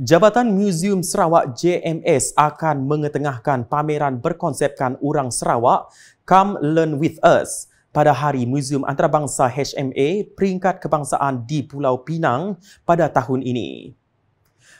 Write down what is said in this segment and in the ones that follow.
Jabatan Museum Sarawak JMS akan mengetengahkan pameran berkonsepkan orang Sarawak Come Learn With Us pada Hari Museum Antarabangsa HMA Peringkat Kebangsaan di Pulau Pinang pada tahun ini.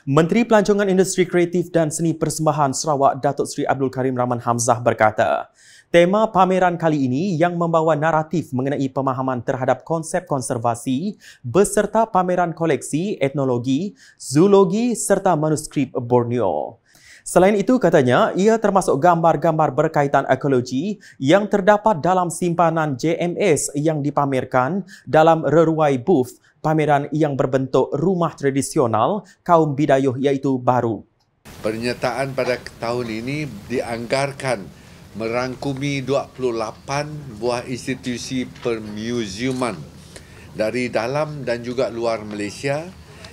Menteri Pelancongan Industri Kreatif dan Seni Persembahan Sarawak Datuk Seri Abdul Karim Rahman Hamzah berkata, tema pameran kali ini yang membawa naratif mengenai pemahaman terhadap konsep konservasi beserta pameran koleksi etnologi, zoologi serta manuskrip Borneo. Selain itu katanya ia termasuk gambar-gambar berkaitan ekologi yang terdapat dalam simpanan JMS yang dipamerkan dalam reruai booth pameran yang berbentuk rumah tradisional kaum Bidayuh iaitu Baru. Pernyataan pada tahun ini dianggarkan merangkumi 28 buah institusi permuseuman dari dalam dan juga luar Malaysia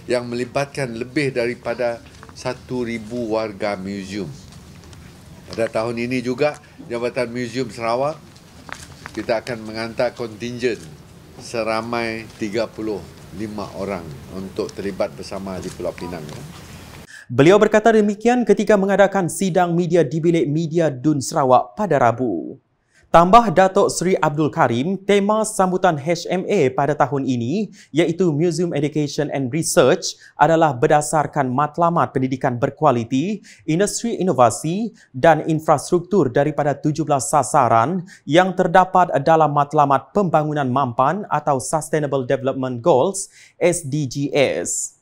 yang melibatkan lebih daripada 1,000 warga museum. Pada tahun ini juga, Jabatan Museum Sarawak, kita akan menghantar kontingen seramai 35 orang untuk terlibat bersama di Pulau Pinang. Ya. Beliau berkata demikian ketika mengadakan sidang media di bilik media Dun Sarawak pada Rabu. Tambah Datuk Seri Abdul Karim, tema sambutan HMA pada tahun ini iaitu Museum Education and Research adalah berdasarkan matlamat pendidikan berkualiti, industri inovasi dan infrastruktur daripada 17 sasaran yang terdapat dalam matlamat pembangunan mampan atau Sustainable Development Goals SDGs.